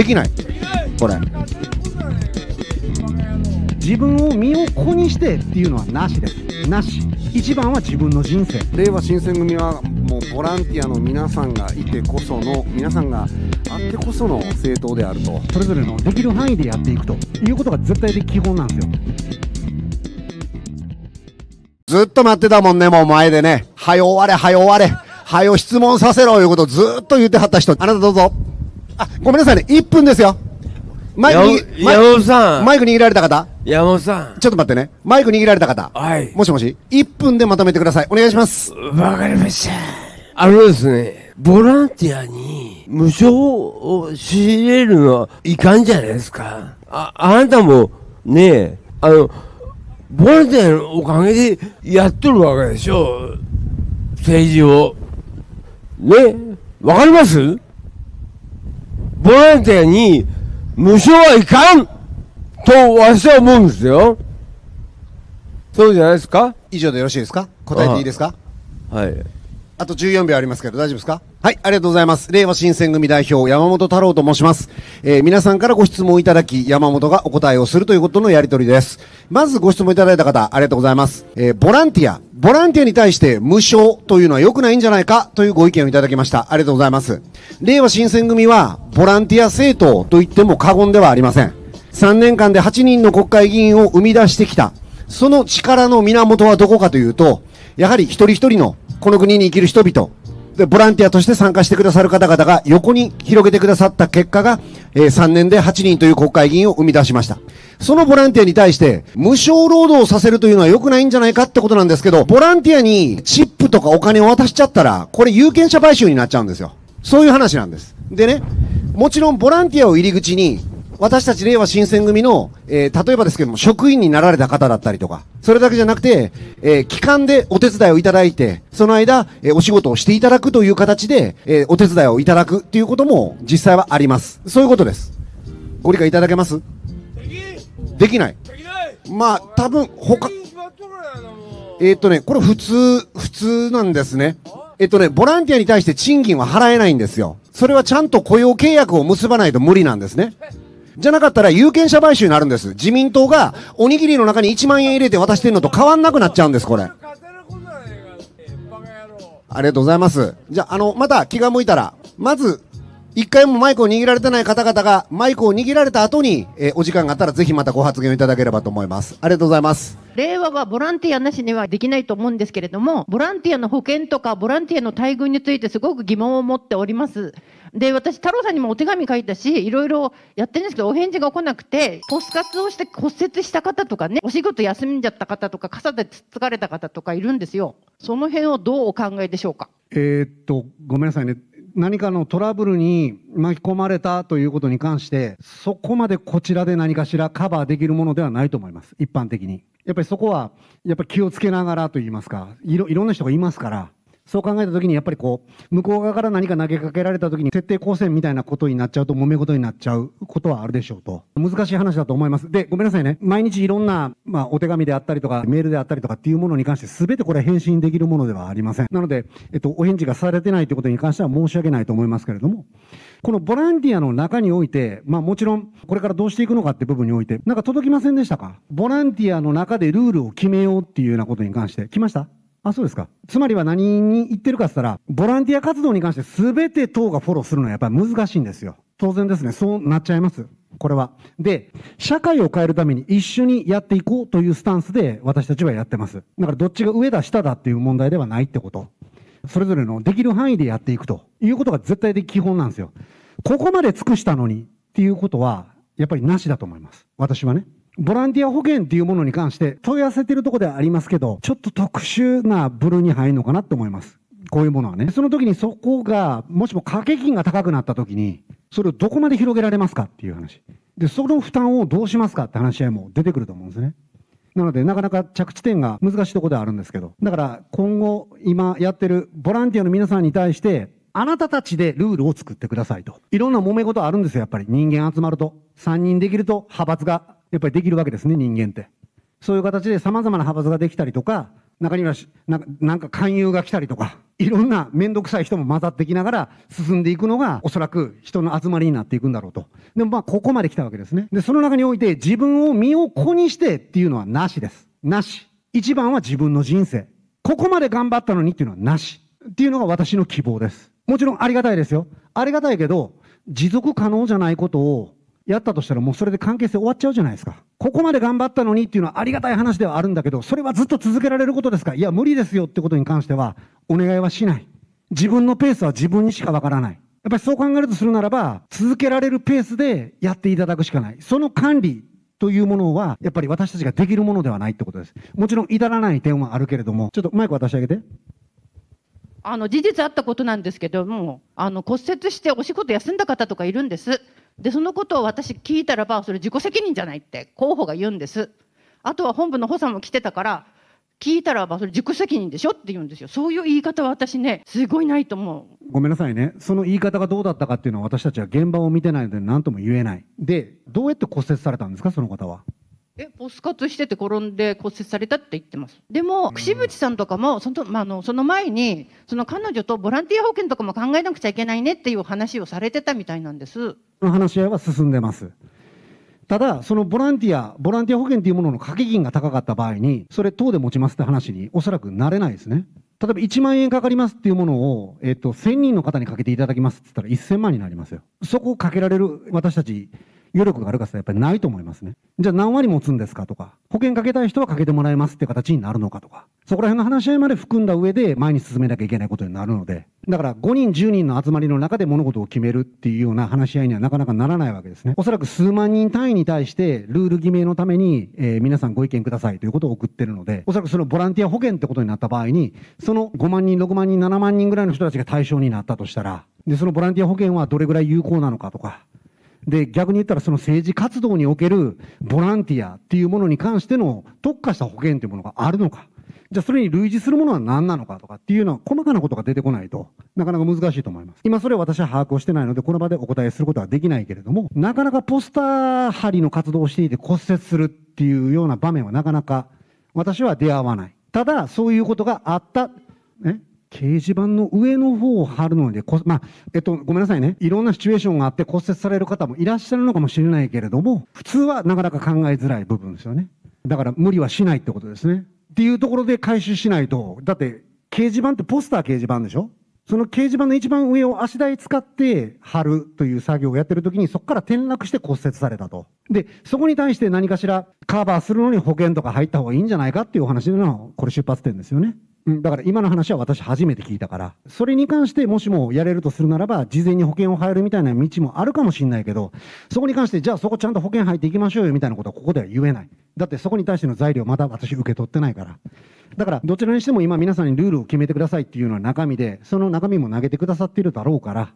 できないこれ自分を身を粉にしてっていうのはなしですなし一番は自分の人生令和新選組はもうボランティアの皆さんがいてこその皆さんがあってこその政党であるとそれぞれのできる範囲でやっていくということが絶対的基本なんですよずっと待ってたもんねもう前でね「はよ終われはよ終われはよ質問させろ」いうことずっと言ってはった人あなたどうぞあ、ごめんなさいね。1分ですよ。マイク山本さん。マイク握られた方山本さん。ちょっと待ってね。マイク握られた方。はい。もしもし ?1 分でまとめてください。お願いします。わかりました。あのですね、ボランティアに無償を仕入れるのはいかんじゃないですか。あ、あなたも、ねあの、ボランティアのおかげでやっとるわけでしょ。政治を。ねわかりますボランティアに無償はいかんと、私は思うんですよ。そうじゃないですか以上でよろしいですか答えていいですかはい。あと14秒ありますけど、大丈夫ですかはい、ありがとうございます。令和新選組代表、山本太郎と申します。えー、皆さんからご質問いただき、山本がお答えをするということのやりとりです。まずご質問いただいた方、ありがとうございます。えー、ボランティア、ボランティアに対して無償というのは良くないんじゃないかというご意見をいただきました。ありがとうございます。令和新選組は、ボランティア政党と言っても過言ではありません。3年間で8人の国会議員を生み出してきた。その力の源はどこかというと、やはり一人一人のこの国に生きる人々、で、ボランティアとして参加してくださる方々が横に広げてくださった結果が、えー、3年で8人という国会議員を生み出しました。そのボランティアに対して、無償労働をさせるというのは良くないんじゃないかってことなんですけど、ボランティアにチップとかお金を渡しちゃったら、これ有権者買収になっちゃうんですよ。そういう話なんです。でね、もちろんボランティアを入り口に、私たち令和新選組の、えー、例えばですけども、職員になられた方だったりとか、それだけじゃなくて、えー、機関でお手伝いをいただいて、その間、えー、お仕事をしていただくという形で、えお手伝いをいただくっていうことも実際はあります。そういうことです。ご理解いただけますできない。まあ、多分、他、えっとね、これ普通、普通なんですね。えっとね、ボランティアに対して賃金は払えないんですよ。それはちゃんと雇用契約を結ばないと無理なんですね。じゃなかったら有権者買収になるんです。自民党がおにぎりの中に1万円入れて渡してるのと変わんなくなっちゃうんです、これ。ありがとうございます。じゃあ、あの、また気が向いたら、まず、一回もマイクを握られてない方々が、マイクを握られた後に、えー、お時間があったらぜひまたご発言をいただければと思います。ありがとうございます。令和はボランティアなしにはできないと思うんですけれども、ボランティアの保険とか、ボランティアの待遇についてすごく疑問を持っております。で、私、太郎さんにもお手紙書いたし、いろいろやってるんですけど、お返事が来なくて、ポス活をして骨折した方とかね、お仕事休んじゃった方とか、傘でつつかれた方とかいるんですよ。その辺をどうお考えでしょうか。えー、っと、ごめんなさいね。何かのトラブルに巻き込まれたということに関して、そこまでこちらで何かしらカバーできるものではないと思います。一般的に。やっぱりそこは、やっぱり気をつけながらといいますか、いろ、いろんな人がいますから、そう考えたときに、やっぱりこう、向こう側から何か投げかけられたときに、徹底抗戦みたいなことになっちゃうと、揉め事になっちゃうことはあるでしょうと。難しい話だと思います。で、ごめんなさいね。毎日いろんな、まあ、お手紙であったりとか、メールであったりとかっていうものに関して、すべてこれ返信できるものではありません。なので、えっと、お返事がされてないってことに関しては申し訳ないと思いますけれども、このボランティアの中において、まあもちろん、これからどうしていくのかって部分において、なんか届きませんでしたかボランティアの中でルールを決めようっていうようなことに関して、来ましたあ、そうですか。つまりは何に言ってるかって言ったら、ボランティア活動に関して全て党がフォローするのはやっぱり難しいんですよ。当然ですね。そうなっちゃいます。これは。で、社会を変えるために一緒にやっていこうというスタンスで私たちはやってます。だからどっちが上だ下だっていう問題ではないってこと。それぞれのできる範囲でやっていくということが絶対的基本なんですよ。ここまで尽くしたのにっていうことは、やっぱりなしだと思います。私はね。ボランティア保険っていうものに関して問い合わせてるとこではありますけど、ちょっと特殊な部類に入るのかなって思います。こういうものはね。その時にそこが、もしも掛け金が高くなった時に、それをどこまで広げられますかっていう話。で、その負担をどうしますかって話し合いも出てくると思うんですね。なので、なかなか着地点が難しいところではあるんですけど、だから今後、今やってるボランティアの皆さんに対して、あなたたちでルールを作ってくださいと。いろんな揉め事あるんですよ、やっぱり。人間集まると。3人できると派閥がやっぱりできるわけですね、人間って。そういう形で様々な派閥ができたりとか、中にはなんか勧誘が来たりとか、いろんな面倒くさい人も混ざってきながら進んでいくのが、おそらく人の集まりになっていくんだろうと。でもまあ、ここまで来たわけですね。で、その中において自分を身を粉にしてっていうのはなしです。なし。一番は自分の人生。ここまで頑張ったのにっていうのはなし。っていうのが私の希望です。もちろんありがたいですよ。ありがたいけど、持続可能じゃないことをやったとしたらもうそれで関係性終わっちゃうじゃないですか。ここまで頑張ったのにっていうのはありがたい話ではあるんだけど、それはずっと続けられることですかいや、無理ですよってことに関しては、お願いはしない。自分のペースは自分にしかわからない。やっぱりそう考えるとするならば、続けられるペースでやっていただくしかない。その管理というものは、やっぱり私たちができるものではないってことです。もちろん至らない点はあるけれども、ちょっとマイク渡してあげて。あの、事実あったことなんですけども、あの、骨折してお仕事休んだ方とかいるんです。でそのことを私聞いたらばそれ自己責任じゃないって候補が言うんですあとは本部の補佐も来てたから聞いたらばそれ自己責任でしょって言うんですよそういう言い方は私ねすごいないと思うごめんなさいねその言い方がどうだったかっていうのは私たちは現場を見てないので何とも言えないでどうやって骨折されたんですかその方はえ、ボスカツしてて転んで骨折されたって言ってます。でも、串渕さんとかも、その、まあ、の、その前に、その彼女とボランティア保険とかも考えなくちゃいけないねっていう話をされてたみたいなんです。の話し合いは進んでます。ただ、そのボランティア、ボランティア保険というものの掛け金が高かった場合に、それ等で持ちますって話におそらくなれないですね。例えば1万円かかりますっていうものを、えっ、と、1000人の方にかけていただきますって言ったら1000万になりますよ。そこをかけられる私たち、余力があるかってやっぱりないと思いますね。じゃあ何割持つんですかとか、保険かけたい人はかけてもらえますって形になるのかとか、そこら辺の話し合いまで含んだ上で前に進めなきゃいけないことになるので、だから5人、10人の集まりの中で物事を決めるっていうような話し合いにはなかなかならないわけですね。おそらく数万人単位に対して、ルール決めのために、えー、皆さんご意見くださいということを送ってるので、おそらくそのボランティア保険ってことになった場合に、その5万人、6万人、7万人ぐらいの人たちが対象になったとしたら、で、そのボランティア保険はどれぐらい有効なのかとか、で、逆に言ったらその政治活動におけるボランティアっていうものに関しての特化した保険というものがあるのか。じゃあそれに類似するものは何なのかとかっていうのは細かなことが出てこないとなかなか難しいと思います。今それは私は把握をしてないのでこの場でお答えすることはできないけれどもなかなかポスター貼りの活動をしていて骨折するっていうような場面はなかなか私は出会わない。ただそういうことがあった。掲示板の上の方を貼るので、まあ、えっと、ごめんなさいね。いろんなシチュエーションがあって骨折される方もいらっしゃるのかもしれないけれども、普通はなかなか考えづらい部分ですよね。だから無理はしないってことですね。っていうところで回収しないと、だって掲示板ってポスター掲示板でしょその掲示板の一番上を足台使って貼るという作業をやってるときにそこから転落して骨折されたと。で、そこに対して何かしらカバーするのに保険とか入った方がいいんじゃないかっていうお話のこれ出発点ですよね。うん、だから今の話は私初めて聞いたから、それに関してもしもやれるとするならば、事前に保険を入るみたいな道もあるかもしれないけど、そこに関して、じゃあそこちゃんと保険入っていきましょうよみたいなことはここでは言えない。だってそこに対しての材料まだ私受け取ってないから。だからどちらにしても今皆さんにルールを決めてくださいっていうのは中身で、その中身も投げてくださっているだろうから、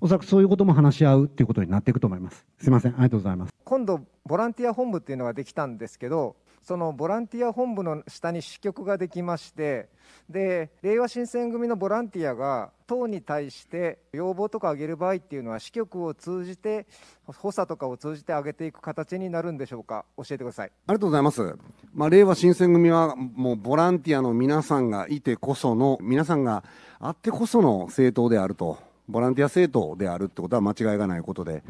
おそらくそういうことも話し合うっていうことになっていくと思います。すいません、ありがとうございます。今度ボランティア本部っていうのができたんですけど、そのボランティア本部の下に支局ができましてでれいわ新選組のボランティアが党に対して要望とか上げる場合っていうのは支局を通じて補佐とかを通じて上げていく形になるんでしょうか教えてくださいありがとうございます、まあ、令和新選組はもうボランティアの皆さんがいてこその皆さんがあってこその政党であるとボランティア政党であるってことは間違いがないことで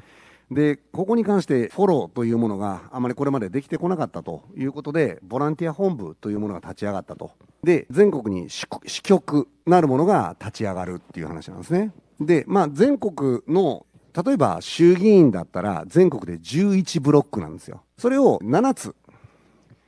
でここに関してフォローというものがあまりこれまでできてこなかったということでボランティア本部というものが立ち上がったとで全国に支局なるものが立ち上がるっていう話なんですねでまあ全国の例えば衆議院だったら全国で11ブロックなんですよそれを7つ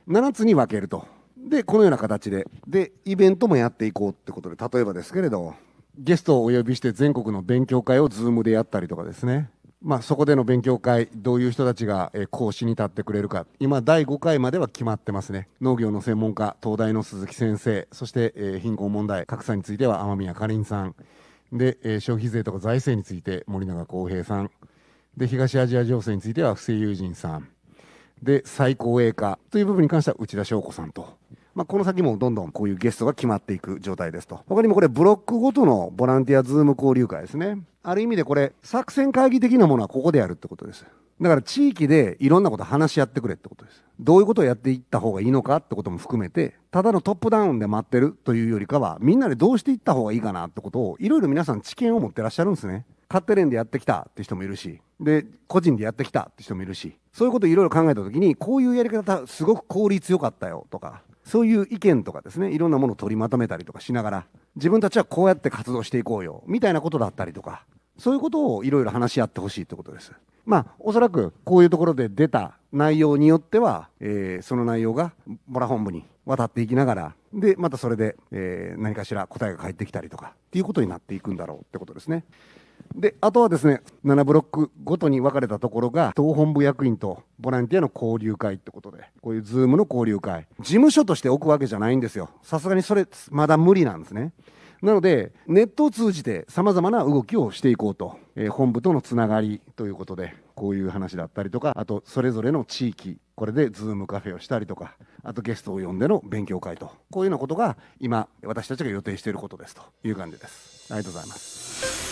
7つに分けるとでこのような形ででイベントもやっていこうってことで例えばですけれどゲストをお呼びして全国の勉強会をズームでやったりとかですねまあ、そこでの勉強会どういう人たちが、え講師に立ってくれるか今第5回までは決まってますね農業の専門家東大の鈴木先生そして、え貧困問題格差については雨宮かりんさんで、え消費税とか財政について森永康平さんで東アジア情勢については布施友人さんで最高栄華という部分に関しては内田翔子さんとまあ、この先もどんどんこういうゲストが決まっていく状態ですと。他にもこれブロックごとのボランティアズーム交流会ですね。ある意味でこれ作戦会議的なものはここでやるってことです。だから地域でいろんなこと話し合ってくれってことです。どういうことをやっていった方がいいのかってことも含めて、ただのトップダウンで待ってるというよりかは、みんなでどうしていった方がいいかなってことを、いろいろ皆さん知見を持ってらっしゃるんですね。勝手連でやってきたって人もいるし、で、個人でやってきたって人もいるし、そういうことをいろいろ考えたときに、こういうやり方すごく効率よかったよとか、そういう意見とかですねいろんなものを取りまとめたりとかしながら自分たちはこうやって活動していこうよみたいなことだったりとかそういうことをいろいろ話し合ってほしいってことです。まあ、おそらくこういうところで出た内容によっては、えー、その内容がボラ本部に渡っていきながらでまたそれで、えー、何かしら答えが返ってきたりとかっていうことになっていくんだろうってことですね。であとはですね7ブロックごとに分かれたところが党本部役員とボランティアの交流会ってことでこういう Zoom の交流会事務所として置くわけじゃないんですよさすがにそれまだ無理なんですねなのでネットを通じてさまざまな動きをしていこうと、えー、本部とのつながりということでこういう話だったりとかあとそれぞれの地域これで Zoom カフェをしたりとかあとゲストを呼んでの勉強会とこういうようなことが今私たちが予定していることですという感じですありがとうございます